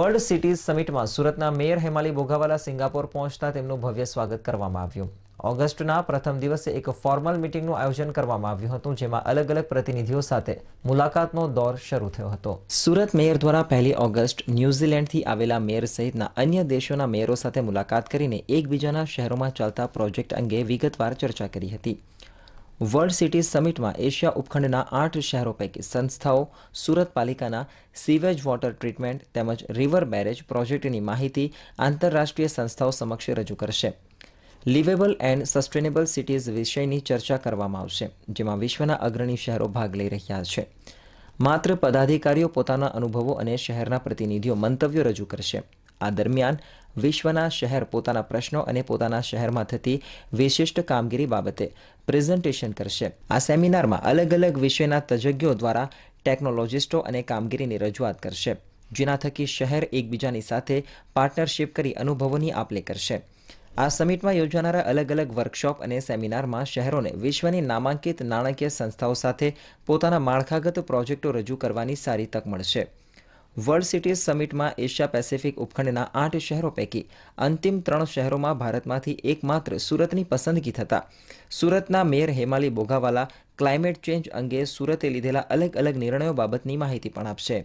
world cities સમિટમાં સુરતના mayor Hemali બોઘાવાલા Singapore પહોંચતા તેમનું ભવ્ય સ્વાગત કરવામાં આવ્યું ઓગસ્ટના પ્રથમ દિવસે એક ફોર્મલ મિટિંગનું આયોજન કરવામાં આવ્યું હતું જેમાં અલગ અલગ પ્રતિનિધિઓ સાથે મુલાકાતનો દોર શરૂ થયો હતો સુરત મેયર દ્વારા પહેલી ઓગસ્ટ ન્યૂઝીલેન્ડથી આવેલા મેયર સહિતના અન્ય દેશોના મેયરો સાથે મુલાકાત કરીને એકબીજાના શહેરોમાં ચાલતા પ્રોજેક્ટ અંગે વિગતવાર ચર્ચા કરી હતી વર્લ્ડ સિટી સમિટમાં એશિયા ઉપખંડના આઠ શહેરો પૈકી સંસ્થાઓ સુરત પાલિકાના સીવેજ વોટર ટ્રીટમેન્ટ તેમજ રિવર બેરેજ પ્રોજેક્ટની માહિતી આંતરરાષ્ટ્રીય સંસ્થાઓ સમક્ષ રજૂ કરશે લિવેબલ એન્ડ સસ્ટેનેબલ સિટીઝ વિષયની ચર્ચા કરવામાં આવશે જેમાં વિશ્વના અગ્રણી શહેરો ભાગ લઈ રહ્યા છે માત્ર પદાધિકારીઓ પોતાના અનુભવો અને શહેરના પ્રતિનિધિઓ મંતવ્યો રજૂ કરશે આ દરમિયાન વિશ્વના શહેર પોતાના પ્રશ્નો અને પોતાના શહેરમાં થતી વિશિષ્ટ કામગીરી બાબતે પ્રેઝન્ટેશન કરશે આ સેમિનારમાં અલગ અલગ વિશ્વના તજજ્ઞો દ્વારા ટેકનોલોજિસ્ટો અને કામગીરીની રજૂઆત કરશે જેના થકી શહેર એકબીજાની સાથે પાર્ટનરશિપ કરી અનુભવોની આપ લે કરશે આ સમિટમાં યોજાનારા અલગ અલગ વર્કશોપ અને સેમિનારમાં શહેરોને વિશ્વની નામાંકિત નાણાકીય સંસ્થાઓ સાથે પોતાના માળખાગત પ્રોજેક્ટો રજૂ કરવાની સારી તક મળશે વર્લ્ડ સિટીઝ સમિટમાં એશિયા પેસિફિક ઉપખંડના આઠ શહેરો પૈકી અંતિમ ત્રણ શહેરોમાં ભારતમાંથી એકમાત્ર સુરતની પસંદગી થતાં સુરતના mayor Hemali Bogawala climate change અંગે સુરતે લીધેલા અલગ અલગ નિર્ણયો બાબતની માહિતી પણ આપશે